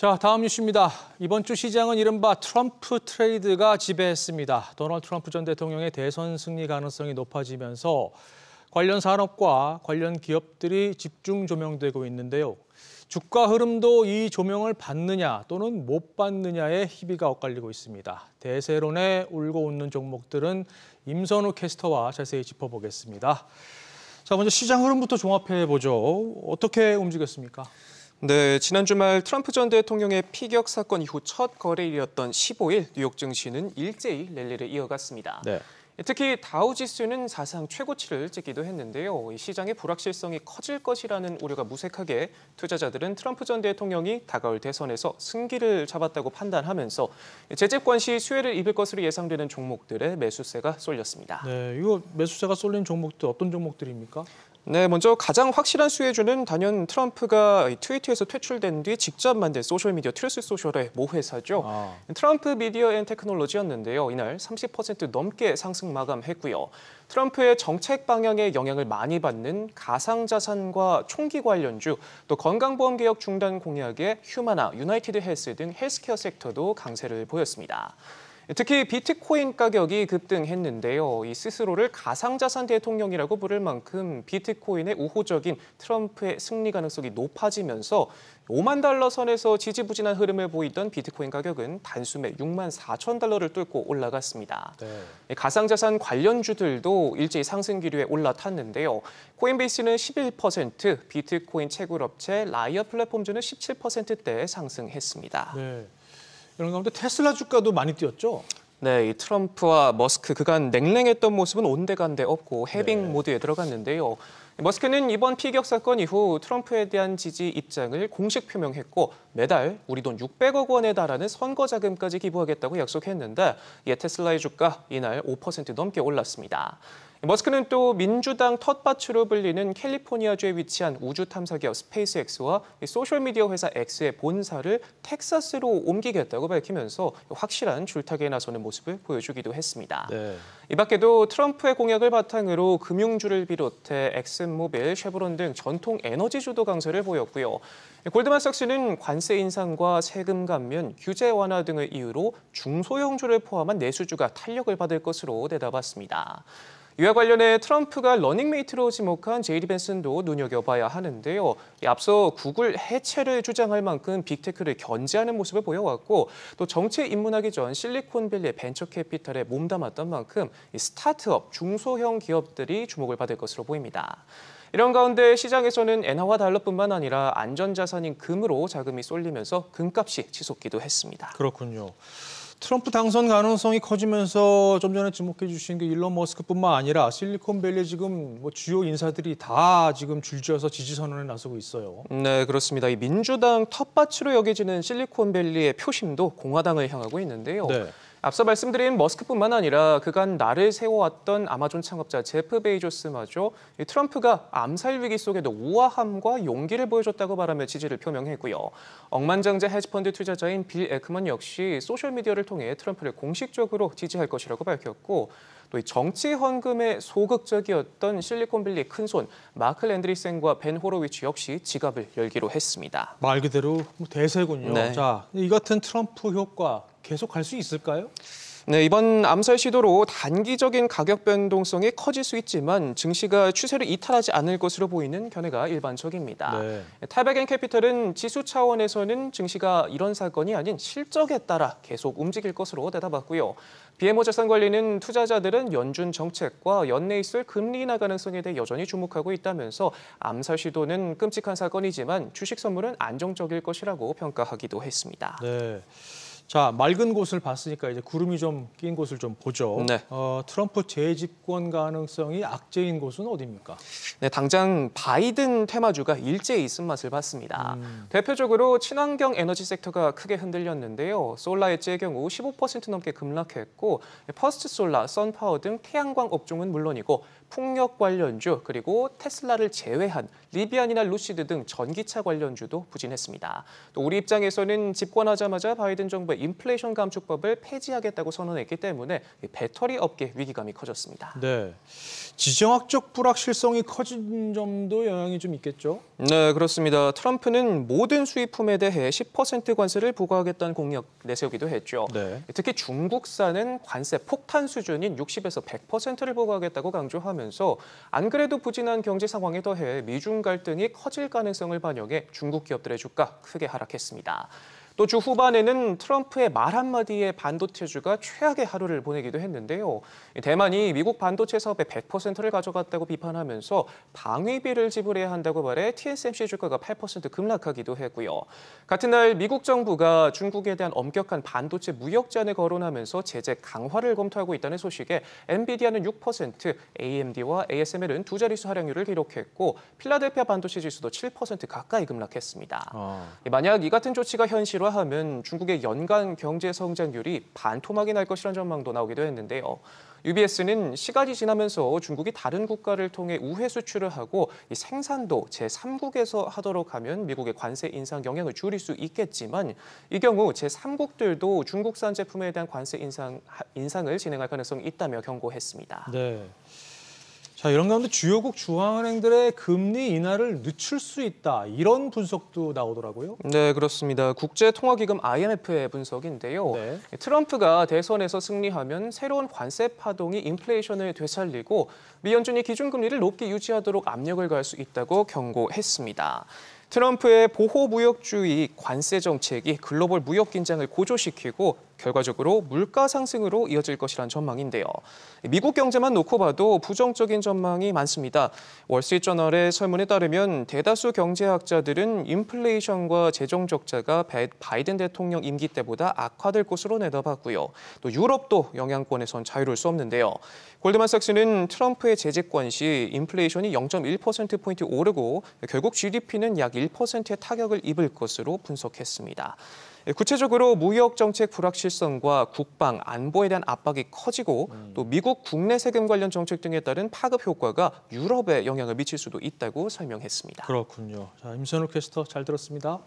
자, 다음 뉴스입니다. 이번 주 시장은 이른바 트럼프 트레이드가 지배했습니다. 도널드 트럼프 전 대통령의 대선 승리 가능성이 높아지면서 관련 산업과 관련 기업들이 집중 조명되고 있는데요. 주가 흐름도 이 조명을 받느냐 또는 못 받느냐의 희비가 엇갈리고 있습니다. 대세론에 울고 웃는 종목들은 임선우 캐스터와 자세히 짚어보겠습니다. 자, 먼저 시장 흐름부터 종합해 보죠. 어떻게 움직였습니까? 네, 지난 주말 트럼프 전 대통령의 피격 사건 이후 첫 거래일이었던 15일 뉴욕 증시는 일제히 랠리를 이어갔습니다. 네. 예, 특히 다우 지수는 사상 최고치를 찍기도 했는데요. 시장의 불확실성이 커질 것이라는 우려가 무색하게 투자자들은 트럼프 전 대통령이 다가올 대선에서 승기를 잡았다고 판단하면서 재집권 시 수혜를 입을 것으로 예상되는 종목들의 매수세가 쏠렸습니다. 네, 이거 매수세가 쏠린 종목들 어떤 종목들입니까? 네, 먼저 가장 확실한 수혜주는 단연 트럼프가 트위터에서 퇴출된 뒤 직접 만든 소셜미디어 트루스 소셜의 모 회사죠. 아. 트럼프 미디어 앤 테크놀로지였는데요. 이날 30% 넘게 상승 마감했고요. 트럼프의 정책 방향에 영향을 많이 받는 가상자산과 총기 관련주, 또 건강보험 개혁 중단 공약에 휴마나, 유나이티드 헬스 등 헬스케어 섹터도 강세를 보였습니다. 특히 비트코인 가격이 급등했는데요. 이 스스로를 가상자산 대통령이라고 부를 만큼 비트코인의 우호적인 트럼프의 승리 가능성이 높아지면서 5만 달러 선에서 지지부진한 흐름을 보이던 비트코인 가격은 단숨에 6만 4천 달러를 뚫고 올라갔습니다. 네. 예, 가상자산 관련주들도 일제히 상승 기류에 올라탔는데요. 코인베이스는 11%, 비트코인 채굴업체 라이어 플랫폼즈는 17%대 상승했습니다. 네. 이런 가운데 테슬라 주가도 많이 뛰었죠? 네, 이 트럼프와 머스크 그간 냉랭했던 모습은 온데간데 없고 해빙 네. 모드에 들어갔는데요. 머스크는 이번 피격 사건 이후 트럼프에 대한 지지 입장을 공식 표명했고 매달 우리 돈 600억 원에 달하는 선거 자금까지 기부하겠다고 약속했는데 이 테슬라의 주가 이날 5% 넘게 올랐습니다. 머스크는 또 민주당 텃밭으로 불리는 캘리포니아주에 위치한 우주 탐사기업 스페이스X와 소셜미디어 회사 X의 본사를 텍사스로 옮기겠다고 밝히면서 확실한 줄타기에 나서는 모습을 보여주기도 했습니다. 네. 이 밖에도 트럼프의 공약을 바탕으로 금융주를 비롯해 엑스 엑센모빌, 쉐브론등 전통 에너지주도 강세를 보였고요. 골드만삭스는 관세 인상과 세금 감면, 규제 완화 등을 이유로 중소형주를 포함한 내수주가 탄력을 받을 것으로 내다봤습니다. 이와 관련해 트럼프가 러닝메이트로 지목한 제이디 벤슨도 눈여겨봐야 하는데요. 앞서 구글 해체를 주장할 만큼 빅테크를 견제하는 모습을 보여왔고 또 정치에 입문하기 전 실리콘밸리의 벤처캐피탈에 몸담았던 만큼 스타트업, 중소형 기업들이 주목을 받을 것으로 보입니다. 이런 가운데 시장에서는 엔화와 달러뿐만 아니라 안전자산인 금으로 자금이 쏠리면서 금값이 치솟기도 했습니다. 그렇군요. 트럼프 당선 가능성이 커지면서 좀 전에 지목해 주신 그 일론 머스크뿐만 아니라 실리콘밸리 지금 뭐 주요 인사들이 다 지금 줄지어서 지지 선언에 나서고 있어요. 네, 그렇습니다. 이 민주당 텃밭으로 여겨지는 실리콘밸리의 표심도 공화당을 향하고 있는데요. 네. 앞서 말씀드린 머스크뿐만 아니라 그간 나를 세워왔던 아마존 창업자 제프 베이조스마저 트럼프가 암살 위기 속에도 우아함과 용기를 보여줬다고 말하며 지지를 표명했고요. 억만장자 헤지펀드 투자자인 빌 에크먼 역시 소셜미디어를 통해 트럼프를 공식적으로 지지할 것이라고 밝혔고 또 정치 헌금에 소극적이었던 실리콘밸리 큰손 마크 랜드리센과 벤 호로위치 역시 지갑을 열기로 했습니다. 말 그대로 대세군요. 네. 자, 이 같은 트럼프 효과 계속 갈 수 있을까요? 네, 이번 암살 시도로 단기적인 가격 변동성이 커질 수 있지만 증시가 추세를 이탈하지 않을 것으로 보이는 견해가 일반적입니다. 네. 탈백앤 캐피털은 지수 차원에서는 증시가 이런 사건이 아닌 실적에 따라 계속 움직일 것으로 내다봤고요. BMO 자산관리는 투자자들은 연준 정책과 연내 있을 금리 인하 가능성에 대해 여전히 주목하고 있다면서 암살 시도는 끔찍한 사건이지만 주식 선물은 안정적일 것이라고 평가하기도 했습니다. 네. 자, 맑은 곳을 봤으니까 이제 구름이 좀 낀 곳을 좀 보죠. 네. 어, 트럼프 재집권 가능성이 악재인 곳은 어디입니까? 네, 당장 바이든 테마주가 일제히 있은 맛을 봤습니다. 음. 대표적으로 친환경 에너지 섹터가 크게 흔들렸는데요. 솔라 의재의 경우 15% 넘게 급락했고 퍼스트 솔라, 선파워 등 태양광 업종은 물론이고 풍력 관련주 그리고 테슬라를 제외한 리비안이나 루시드 등 전기차 관련주도 부진했습니다. 또 우리 입장에서는 집권하자마자 바이든 정부의 인플레이션 감축법을 폐지하겠다고 선언했기 때문에 배터리 업계 위기감이 커졌습니다. 네, 지정학적 불확실성이 커진 점도 영향이 좀 있겠죠? 네, 그렇습니다. 트럼프는 모든 수입품에 대해 10% 관세를 부과하겠다는 공약 내세우기도 했죠. 네. 특히 중국산은 관세 폭탄 수준인 60에서 100%를 부과하겠다고 강조하면서 안 그래도 부진한 경제 상황에 더해 미중 갈등이 커질 가능성을 반영해 중국 기업들의 주가 크게 하락했습니다. 또주 후반에는 트럼프의 말 한마디에 반도체주가 최악의 하루를 보내기도 했는데요. 대만이 미국 반도체 사업의 100%를 가져갔다고 비판하면서 방위비를 지불해야 한다고 말해 TSMC 주가가 8% 급락하기도 했고요. 같은 날 미국 정부가 중국에 대한 엄격한 반도체 무역 제한을 거론하면서 제재 강화를 검토하고 있다는 소식에 엔비디아는 6%, AMD와 ASML은 두 자릿수 하락률을 기록했고 필라델피아 반도체 지수도 7% 가까이 급락했습니다. 아... 만약 이 같은 조치가 현실화 증가하면 중국의 연간 경제 성장률이 반토막이 날 것이라는 전망도 나오기도 했는데요. UBS는 시간이 지나면서 중국이 다른 국가를 통해 우회 수출을 하고 생산도 제3국에서 하도록 하면 미국의 관세 인상 영향을 줄일 수 있겠지만 이 경우 제3국들도 중국산 제품에 대한 관세 인상, 인상을 진행할 가능성이 있다며 경고했습니다. 네. 자 이런 가운데 주요국 중앙은행들의 금리 인하를 늦출 수 있다 이런 분석도 나오더라고요. 네 그렇습니다. 국제통화기금 IMF의 분석인데요. 네. 트럼프가 대선에서 승리하면 새로운 관세 파동이 인플레이션을 되살리고 미 연준이 기준금리를 높게 유지하도록 압력을 가할 수 있다고 경고했습니다. 트럼프의 보호무역주의 관세 정책이 글로벌 무역 긴장을 고조시키고 결과적으로 물가 상승으로 이어질 것이란 전망인데요. 미국 경제만 놓고 봐도 부정적인 전망이 많습니다. 월스트리트저널의 설문에 따르면 대다수 경제학자들은 인플레이션과 재정 적자가 바이든 대통령 임기 때보다 악화될 것으로 내다봤고요. 또 유럽도 영향권에선 자유로울 수 없는데요. 골드만삭스는 트럼프의 재집권 시 인플레이션이 0.1%포인트 오르고 결국 GDP는 약 1%의 타격을 입을 것으로 분석했습니다. 예, 구체적으로 무역 정책 불확실성과 국방 안보에 대한 압박이 커지고 음. 또 미국 국내 세금 관련 정책 등에 따른 파급 효과가 유럽에 영향을 미칠 수도 있다고 설명했습니다. 그렇군요. 자, 임선욱 캐스터 잘 들었습니다.